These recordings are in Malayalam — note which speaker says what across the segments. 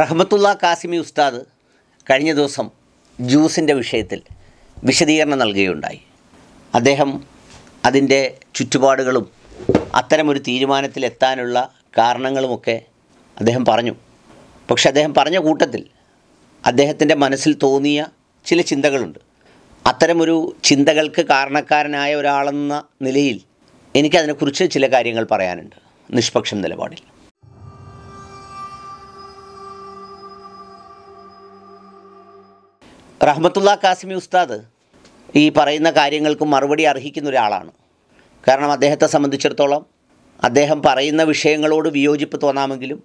Speaker 1: റഹ്മത്തുള്ള കാസിമി ഉസ്താദ് കഴിഞ്ഞ ദിവസം ജ്യൂസിൻ്റെ വിഷയത്തിൽ വിശദീകരണം നൽകുകയുണ്ടായി അദ്ദേഹം അതിൻ്റെ ചുറ്റുപാടുകളും അത്തരമൊരു തീരുമാനത്തിലെത്താനുള്ള കാരണങ്ങളുമൊക്കെ അദ്ദേഹം പറഞ്ഞു പക്ഷെ അദ്ദേഹം പറഞ്ഞ കൂട്ടത്തിൽ അദ്ദേഹത്തിൻ്റെ മനസ്സിൽ തോന്നിയ ചില ചിന്തകളുണ്ട് അത്തരമൊരു ചിന്തകൾക്ക് കാരണക്കാരനായ ഒരാളെന്ന നിലയിൽ എനിക്കതിനെക്കുറിച്ച് ചില കാര്യങ്ങൾ പറയാനുണ്ട് നിഷ്പക്ഷം നിലപാടിൽ റഹ്മത്തുള്ള കാസിമി ഉസ്താദ് ഈ പറയുന്ന കാര്യങ്ങൾക്ക് മറുപടി അർഹിക്കുന്ന ഒരാളാണ് കാരണം അദ്ദേഹത്തെ സംബന്ധിച്ചിടത്തോളം അദ്ദേഹം പറയുന്ന വിഷയങ്ങളോട് വിയോജിപ്പ് തോന്നാമെങ്കിലും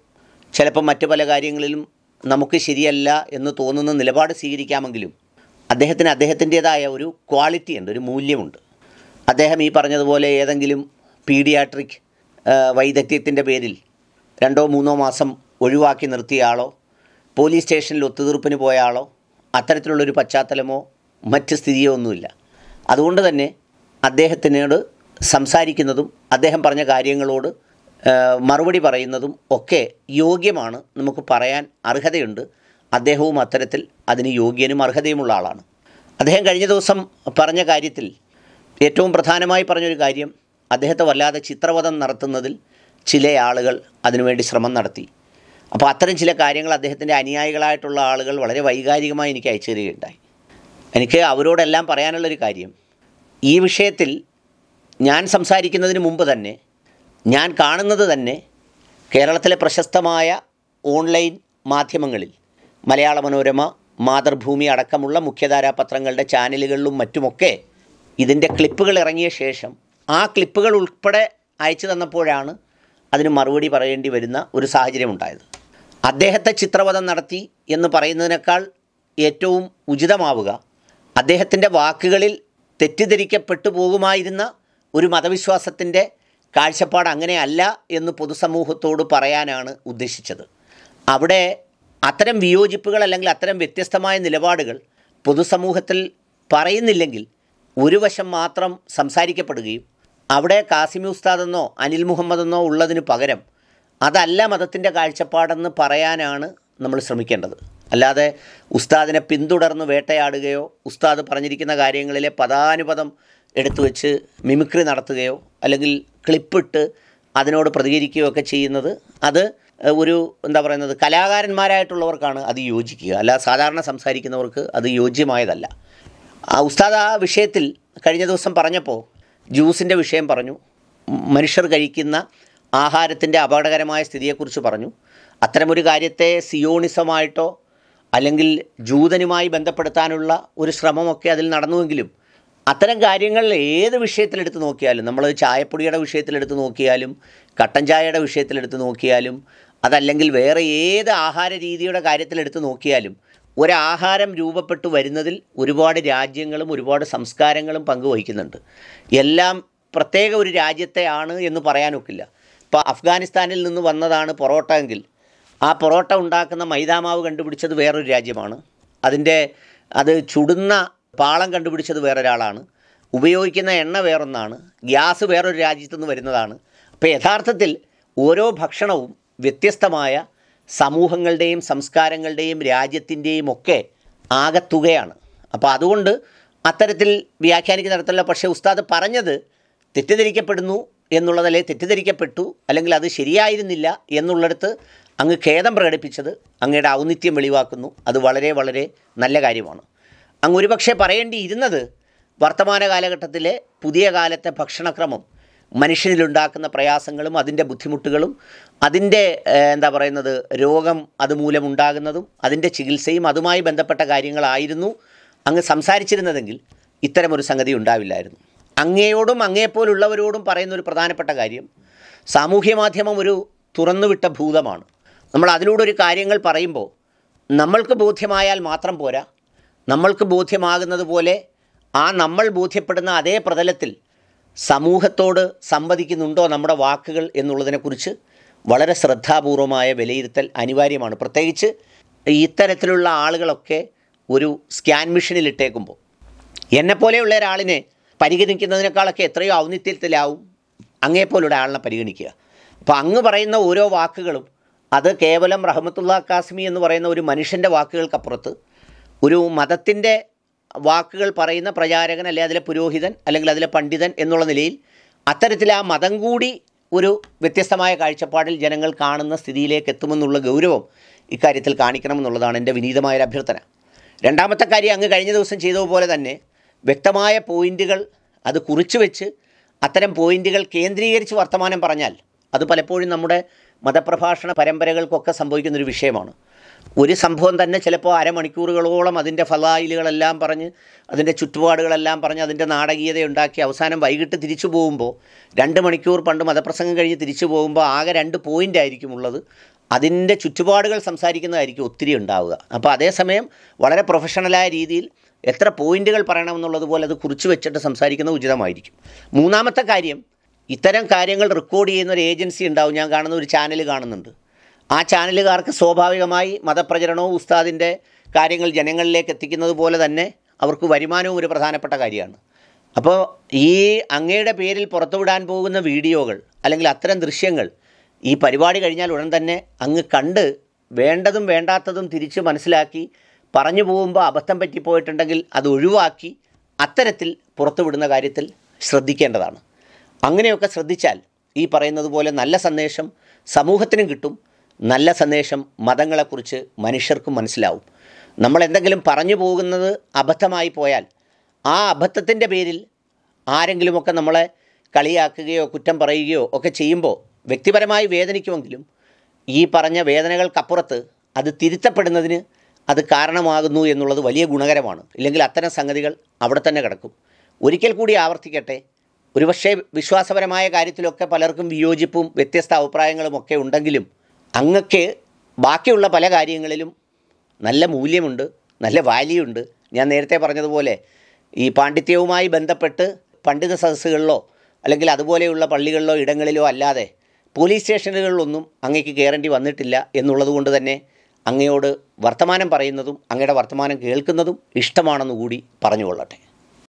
Speaker 1: ചിലപ്പോൾ മറ്റു പല കാര്യങ്ങളിലും നമുക്ക് ശരിയല്ല എന്ന് തോന്നുന്ന നിലപാട് സ്വീകരിക്കാമെങ്കിലും അദ്ദേഹത്തിന് അദ്ദേഹത്തിൻ്റേതായ ഒരു ക്വാളിറ്റി ഉണ്ട് ഒരു മൂല്യമുണ്ട് അദ്ദേഹം ഈ പറഞ്ഞതുപോലെ ഏതെങ്കിലും പീഡിയാട്രിക് വൈദഗ്ധ്യത്തിൻ്റെ പേരിൽ രണ്ടോ മൂന്നോ മാസം ഒഴിവാക്കി നിർത്തിയ ആളോ പോലീസ് സ്റ്റേഷനിൽ ഒത്തുതീർപ്പിന് പോയ ആളോ അത്തരത്തിലുള്ളൊരു പശ്ചാത്തലമോ മറ്റ് സ്ഥിതിയോ ഒന്നുമില്ല അതുകൊണ്ട് തന്നെ അദ്ദേഹത്തിനോട് സംസാരിക്കുന്നതും അദ്ദേഹം പറഞ്ഞ കാര്യങ്ങളോട് മറുപടി പറയുന്നതും ഒക്കെ യോഗ്യമാണ് നമുക്ക് പറയാൻ അർഹതയുണ്ട് അദ്ദേഹവും അത്തരത്തിൽ അതിന് യോഗ്യനും അർഹതയുമുള്ള ആളാണ് അദ്ദേഹം കഴിഞ്ഞ ദിവസം പറഞ്ഞ കാര്യത്തിൽ ഏറ്റവും പ്രധാനമായി പറഞ്ഞൊരു കാര്യം അദ്ദേഹത്തെ വല്ലാതെ ചിത്രവധം നടത്തുന്നതിൽ ചില ആളുകൾ അതിനുവേണ്ടി ശ്രമം നടത്തി അപ്പോൾ അത്തരം ചില കാര്യങ്ങൾ അദ്ദേഹത്തിൻ്റെ അനുയായികളായിട്ടുള്ള ആളുകൾ വളരെ വൈകാരികമായി എനിക്ക് അയച്ചു തരികയുണ്ടായി എനിക്ക് അവരോടെല്ലാം പറയാനുള്ളൊരു കാര്യം ഈ വിഷയത്തിൽ ഞാൻ സംസാരിക്കുന്നതിന് മുമ്പ് തന്നെ ഞാൻ കാണുന്നത് തന്നെ കേരളത്തിലെ പ്രശസ്തമായ ഓൺലൈൻ മാധ്യമങ്ങളിൽ മലയാള മനോരമ മാതൃഭൂമി അടക്കമുള്ള മുഖ്യധാരാപത്രങ്ങളുടെ ചാനലുകളിലും മറ്റുമൊക്കെ ഇതിൻ്റെ ക്ലിപ്പുകൾ ഇറങ്ങിയ ശേഷം ആ ക്ലിപ്പുകൾ ഉൾപ്പെടെ അയച്ചു തന്നപ്പോഴാണ് അതിന് മറുപടി പറയേണ്ടി വരുന്ന ഒരു സാഹചര്യം ഉണ്ടായത് അദ്ദേഹത്തെ ചിത്രവധം നടത്തി എന്ന് പറയുന്നതിനേക്കാൾ ഏറ്റവും ഉചിതമാവുക അദ്ദേഹത്തിൻ്റെ വാക്കുകളിൽ തെറ്റിദ്ധരിക്കപ്പെട്ടു പോകുമായിരുന്ന ഒരു മതവിശ്വാസത്തിൻ്റെ കാഴ്ചപ്പാട് അങ്ങനെയല്ല എന്ന് പൊതുസമൂഹത്തോട് പറയാനാണ് ഉദ്ദേശിച്ചത് അവിടെ അത്തരം വിയോജിപ്പുകൾ അല്ലെങ്കിൽ അത്തരം വ്യത്യസ്തമായ നിലപാടുകൾ പൊതുസമൂഹത്തിൽ പറയുന്നില്ലെങ്കിൽ ഒരു വശം മാത്രം സംസാരിക്കപ്പെടുകയും അവിടെ കാസിമി ഉസ്താദെന്നോ അനിൽ മുഹമ്മദെന്നോ ഉള്ളതിന് പകരം അതല്ല മതത്തിൻ്റെ കാഴ്ചപ്പാടെന്ന് പറയാനാണ് നമ്മൾ ശ്രമിക്കേണ്ടത് അല്ലാതെ ഉസ്താദിനെ പിന്തുടർന്ന് വേട്ടയാടുകയോ ഉസ്താദ് പറഞ്ഞിരിക്കുന്ന കാര്യങ്ങളിലെ പദാനുപദം എടുത്തു വെച്ച് മിമിക്രി നടത്തുകയോ അല്ലെങ്കിൽ ക്ലിപ്പിട്ട് അതിനോട് പ്രതികരിക്കുകയൊക്കെ ചെയ്യുന്നത് അത് ഒരു എന്താ പറയുന്നത് കലാകാരന്മാരായിട്ടുള്ളവർക്കാണ് അത് യോജിക്കുക അല്ല സാധാരണ സംസാരിക്കുന്നവർക്ക് അത് യോജ്യമായതല്ല ആ ഉസ്താദ് ആ വിഷയത്തിൽ കഴിഞ്ഞ ദിവസം പറഞ്ഞപ്പോൾ ജ്യൂസിൻ്റെ വിഷയം പറഞ്ഞു മനുഷ്യർ കഴിക്കുന്ന ആഹാരത്തിൻ്റെ അപകടകരമായ സ്ഥിതിയെക്കുറിച്ച് പറഞ്ഞു അത്തരമൊരു കാര്യത്തെ സിയോണിസമായിട്ടോ അല്ലെങ്കിൽ ജൂതനുമായി ബന്ധപ്പെടുത്താനുള്ള ഒരു ശ്രമമൊക്കെ അതിൽ നടന്നുവെങ്കിലും അത്തരം കാര്യങ്ങൾ ഏത് വിഷയത്തിലെടുത്ത് നോക്കിയാലും നമ്മൾ ചായപ്പൊടിയുടെ വിഷയത്തിലെടുത്ത് നോക്കിയാലും കട്ടൻ ചായയുടെ വിഷയത്തിലെടുത്ത് നോക്കിയാലും അതല്ലെങ്കിൽ വേറെ ഏത് ആഹാര രീതിയുടെ കാര്യത്തിലെടുത്ത് നോക്കിയാലും ഒരാഹാരം രൂപപ്പെട്ടു വരുന്നതിൽ ഒരുപാട് രാജ്യങ്ങളും ഒരുപാട് സംസ്കാരങ്ങളും പങ്കുവഹിക്കുന്നുണ്ട് എല്ലാം പ്രത്യേക ഒരു രാജ്യത്തെയാണ് എന്ന് പറയാനൊക്കില്ല ഇപ്പോൾ അഫ്ഗാനിസ്ഥാനിൽ നിന്ന് വന്നതാണ് പൊറോട്ട എങ്കിൽ ആ പൊറോട്ട ഉണ്ടാക്കുന്ന മൈദാമാവ് കണ്ടുപിടിച്ചത് വേറൊരു രാജ്യമാണ് അതിൻ്റെ അത് ചുടുന്ന പാളം കണ്ടുപിടിച്ചത് വേറൊരാളാണ് ഉപയോഗിക്കുന്ന എണ്ണ വേറൊന്നാണ് ഗ്യാസ് വേറൊരു രാജ്യത്തു നിന്ന് വരുന്നതാണ് അപ്പോൾ യഥാർത്ഥത്തിൽ ഓരോ ഭക്ഷണവും വ്യത്യസ്തമായ സമൂഹങ്ങളുടെയും സംസ്കാരങ്ങളുടെയും രാജ്യത്തിൻ്റെയും ഒക്കെ ആകത്തുകയാണ് അപ്പോൾ അതുകൊണ്ട് അത്തരത്തിൽ വ്യാഖ്യാനിക്കുന്ന തരത്തിലുള്ള പക്ഷേ ഉസ്താദ് പറഞ്ഞത് തെറ്റിദ്ധരിക്കപ്പെടുന്നു എന്നുള്ളതല്ലേ തെറ്റിദ്ധരിക്കപ്പെട്ടു അല്ലെങ്കിൽ അത് ശരിയായിരുന്നില്ല എന്നുള്ളിടത്ത് അങ്ങ് ഖേദം പ്രകടിപ്പിച്ചത് അങ്ങയുടെ ഔന്നിത്യം വെളിവാക്കുന്നു അത് വളരെ വളരെ നല്ല കാര്യമാണ് അങ്ങ് ഒരുപക്ഷെ പറയേണ്ടിയിരുന്നത് വർത്തമാന കാലഘട്ടത്തിലെ പുതിയ കാലത്തെ ഭക്ഷണക്രമം മനുഷ്യനിലുണ്ടാക്കുന്ന പ്രയാസങ്ങളും അതിൻ്റെ ബുദ്ധിമുട്ടുകളും അതിൻ്റെ എന്താ പറയുന്നത് രോഗം അതുമൂലം ഉണ്ടാകുന്നതും അതിൻ്റെ ചികിത്സയും അതുമായി ബന്ധപ്പെട്ട കാര്യങ്ങളായിരുന്നു അങ്ങ് സംസാരിച്ചിരുന്നതെങ്കിൽ ഇത്തരമൊരു സംഗതി ഉണ്ടാവില്ലായിരുന്നു അങ്ങയോടും അങ്ങയെപ്പോലുള്ളവരോടും പറയുന്ന ഒരു പ്രധാനപ്പെട്ട കാര്യം സാമൂഹ്യ മാധ്യമം ഒരു തുറന്നുവിട്ട ഭൂതമാണ് നമ്മൾ അതിലൂടെ ഒരു കാര്യങ്ങൾ പറയുമ്പോൾ നമ്മൾക്ക് ബോധ്യമായാൽ മാത്രം പോരാ നമ്മൾക്ക് ബോധ്യമാകുന്നത് പോലെ ആ നമ്മൾ ബോധ്യപ്പെടുന്ന അതേ പ്രതലത്തിൽ സമൂഹത്തോട് സംവദിക്കുന്നുണ്ടോ നമ്മുടെ വാക്കുകൾ എന്നുള്ളതിനെക്കുറിച്ച് വളരെ ശ്രദ്ധാപൂർവമായ വിലയിരുത്തൽ അനിവാര്യമാണ് പ്രത്യേകിച്ച് ഇത്തരത്തിലുള്ള ആളുകളൊക്കെ ഒരു സ്കാൻ മിഷനിൽ ഇട്ടേക്കുമ്പോൾ എന്നെപ്പോലെയുള്ള ഒരാളിനെ പരിഗണിക്കുന്നതിനേക്കാളൊക്കെ എത്രയോ ഔന്നിത്യത്തിലാവും അങ്ങേപ്പോലുള്ള ആളിനെ പരിഗണിക്കുക അപ്പോൾ അങ്ങ് പറയുന്ന ഓരോ വാക്കുകളും അത് കേവലം റഹമത്തുള്ള കാസ്മി എന്ന് പറയുന്ന ഒരു മനുഷ്യൻ്റെ വാക്കുകൾക്കപ്പുറത്ത് ഒരു മതത്തിൻ്റെ വാക്കുകൾ പറയുന്ന പ്രചാരകൻ അല്ലെ അതിലെ പുരോഹിതൻ അല്ലെങ്കിൽ അതിലെ പണ്ഡിതൻ എന്നുള്ള നിലയിൽ അത്തരത്തിൽ ആ മതം കൂടി ഒരു വ്യത്യസ്തമായ കാഴ്ചപ്പാടിൽ ജനങ്ങൾ കാണുന്ന സ്ഥിതിയിലേക്ക് എത്തുമെന്നുള്ള ഗൗരവം ഇക്കാര്യത്തിൽ കാണിക്കണമെന്നുള്ളതാണ് എൻ്റെ വിനീതമായൊരു അഭ്യർത്ഥന രണ്ടാമത്തെ കാര്യം അങ്ങ് കഴിഞ്ഞ ദിവസം ചെയ്തതുപോലെ തന്നെ വ്യക്തമായ പോയിന്റുകൾ അത് കുറിച്ചു വെച്ച് അത്തരം പോയിന്റുകൾ കേന്ദ്രീകരിച്ച് വർത്തമാനം പറഞ്ഞാൽ അത് പലപ്പോഴും നമ്മുടെ മതപ്രഭാഷണ പരമ്പരകൾക്കൊക്കെ സംഭവിക്കുന്നൊരു വിഷയമാണ് ഒരു സംഭവം തന്നെ ചിലപ്പോൾ അരമണിക്കൂറുകളോളം അതിൻ്റെ ഫലായിലുകളെല്ലാം പറഞ്ഞ് അതിൻ്റെ ചുറ്റുപാടുകളെല്ലാം പറഞ്ഞ് അതിൻ്റെ നാടകീയതയുണ്ടാക്കി അവസാനം വൈകിട്ട് തിരിച്ചു പോകുമ്പോൾ രണ്ട് മണിക്കൂർ പണ്ട് മതപ്രസംഗം കഴിഞ്ഞ് തിരിച്ചു പോകുമ്പോൾ ആകെ രണ്ട് പോയിൻ്റ് ആയിരിക്കും ഉള്ളത് അതിൻ്റെ ചുറ്റുപാടുകൾ സംസാരിക്കുന്നതായിരിക്കും ഒത്തിരി ഉണ്ടാവുക അപ്പോൾ അതേസമയം വളരെ പ്രൊഫഷണലായ രീതിയിൽ എത്ര പോയിന്റുകൾ പോലെ അത് കുറിച്ച് വെച്ചിട്ട് സംസാരിക്കുന്നത് ഉചിതമായിരിക്കും മൂന്നാമത്തെ കാര്യം ഇത്തരം കാര്യങ്ങൾ റെക്കോർഡ് ചെയ്യുന്ന ഒരു ഏജൻസി ഉണ്ടാവും ഞാൻ കാണുന്ന ഒരു ചാനൽ കാണുന്നുണ്ട് ആ ചാനലുകാർക്ക് സ്വാഭാവികമായി മതപ്രചരണവും ഉസ്താദിൻ്റെ കാര്യങ്ങൾ ജനങ്ങളിലേക്ക് എത്തിക്കുന്നത് പോലെ തന്നെ അവർക്ക് വരുമാനവും ഒരു പ്രധാനപ്പെട്ട കാര്യമാണ് അപ്പോൾ ഈ അങ്ങയുടെ പേരിൽ പുറത്തുവിടാൻ പോകുന്ന വീഡിയോകൾ അല്ലെങ്കിൽ അത്തരം ദൃശ്യങ്ങൾ ഈ പരിപാടി കഴിഞ്ഞാൽ ഉടൻ തന്നെ അങ്ങ് കണ്ട് വേണ്ടതും വേണ്ടാത്തതും തിരിച്ച് മനസ്സിലാക്കി പറഞ്ഞു പോകുമ്പോൾ അബദ്ധം പറ്റിപ്പോയിട്ടുണ്ടെങ്കിൽ അത് ഒഴിവാക്കി അത്തരത്തിൽ പുറത്തുവിടുന്ന കാര്യത്തിൽ ശ്രദ്ധിക്കേണ്ടതാണ് അങ്ങനെയൊക്കെ ശ്രദ്ധിച്ചാൽ ഈ പറയുന്നത് പോലെ നല്ല സന്ദേശം സമൂഹത്തിനും കിട്ടും നല്ല സന്ദേശം മതങ്ങളെക്കുറിച്ച് മനുഷ്യർക്കും മനസ്സിലാവും നമ്മൾ എന്തെങ്കിലും പറഞ്ഞു പോകുന്നത് അബദ്ധമായി പോയാൽ ആ അബദ്ധത്തിൻ്റെ പേരിൽ ആരെങ്കിലുമൊക്കെ നമ്മളെ കളിയാക്കുകയോ കുറ്റം പറയുകയോ ഒക്കെ ചെയ്യുമ്പോൾ വ്യക്തിപരമായി വേദനിക്കുമെങ്കിലും ഈ പറഞ്ഞ വേദനകൾക്കപ്പുറത്ത് അത് തിരുത്തപ്പെടുന്നതിന് അത് കാരണമാകുന്നു എന്നുള്ളത് വലിയ ഗുണകരമാണ് ഇല്ലെങ്കിൽ അത്തരം സംഗതികൾ അവിടെ തന്നെ കിടക്കും ഒരിക്കൽ കൂടി ആവർത്തിക്കട്ടെ ഒരുപക്ഷെ വിശ്വാസപരമായ കാര്യത്തിലൊക്കെ പലർക്കും വിയോജിപ്പും വ്യത്യസ്ത അഭിപ്രായങ്ങളും ഒക്കെ ഉണ്ടെങ്കിലും അങ്ങക്ക് ബാക്കിയുള്ള പല കാര്യങ്ങളിലും നല്ല മൂല്യമുണ്ട് നല്ല വാല്യൂ ഉണ്ട് ഞാൻ നേരത്തെ പറഞ്ഞതുപോലെ ഈ പാണ്ഡിത്യവുമായി ബന്ധപ്പെട്ട് പണ്ഡിത സദസ്സുകളിലോ അല്ലെങ്കിൽ അതുപോലെയുള്ള പള്ളികളിലോ ഇടങ്ങളിലോ അല്ലാതെ പോലീസ് സ്റ്റേഷനുകളിലൊന്നും അങ്ങേക്ക് കയറേണ്ടി വന്നിട്ടില്ല എന്നുള്ളത് കൊണ്ട് തന്നെ അങ്ങയോട് വർത്തമാനം പറയുന്നതും അങ്ങയുടെ വർത്തമാനം കേൾക്കുന്നതും ഇഷ്ടമാണെന്ന് കൂടി പറഞ്ഞുകൊള്ളട്ടെ